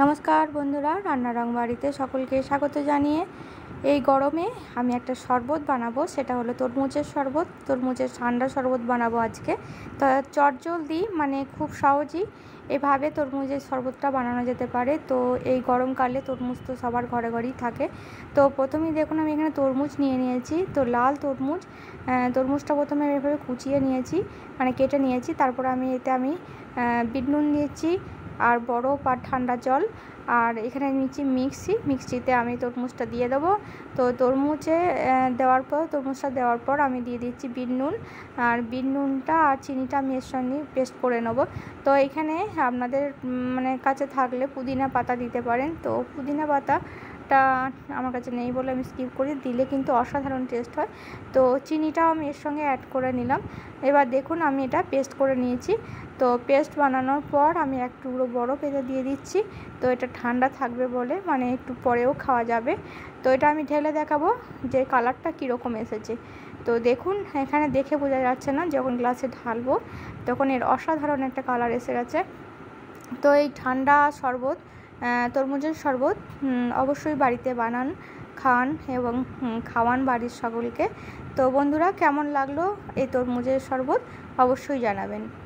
নমস্কার বন্ধুরা রং বাড়িতে সকলকে স্বাগত জানিয়ে এই গরমে আমি একটা শরবত বানাবো সেটা হলো তরমুজের শরবত তরমুজের ঠান্ডা শরবত বানাবো আজকে তো চটজলদি মানে খুব সহজই এভাবে তরমুজের শরবতটা বানানো যেতে পারে তো এই গরমকালে তরমুজ তো সবার ঘরে ঘরেই থাকে তো প্রথমেই দেখুন আমি এখানে তরমুজ নিয়ে নিয়েছি তো লাল তরমুজ তরমুজটা প্রথমে আমি এভাবে কুচিয়ে নিয়েছি মানে কেটে নিয়েছি তারপর আমি এতে আমি বিট নুন দিয়েছি আর বরফ আর ঠান্ডা জল আর এখানে নিচ্ছি মিক্সি মিক্সিতে আমি তরমুজটা দিয়ে দেবো তো তরমুজে দেওয়ার পর তরমুজটা দেওয়ার পর আমি দিয়ে দিচ্ছি বিন নুন আর বিন নুনটা আর চিনিটা আমি এর সঙ্গে পেস্ট করে নেব তো এখানে আপনাদের মানে কাছে থাকলে পুদিনা পাতা দিতে পারেন তো পুদিনা পাতা টা আমার কাছে নেই বলে আমি স্কিপ করি দিলে কিন্তু অসাধারণ টেস্ট হয় তো চিনিটাও আমি এর সঙ্গে অ্যাড করে নিলাম এবার দেখুন আমি এটা পেস্ট করে নিয়েছি তো পেস্ট বানানোর পর আমি এক টুকরো বরফ এতে দিয়ে দিচ্ছি তো এটা ঠান্ডা থাকবে বলে মানে একটু পরেও খাওয়া যাবে তো এটা আমি ঢেলে দেখাবো যে কালারটা কীরকম এসেছে তো দেখুন এখানে দেখে বোঝা যাচ্ছে না যখন গ্লাসে ঢালবো তখন এর অসাধারণ একটা কালার এসে গেছে তো এই ঠান্ডা শরবত তরমুজের শরবত অবশ্যই বাড়িতে বানান খান এবং খাওয়ান বাড়ির সকলকে তো বন্ধুরা কেমন লাগলো এই তরমুজের শরবত অবশ্যই জানাবেন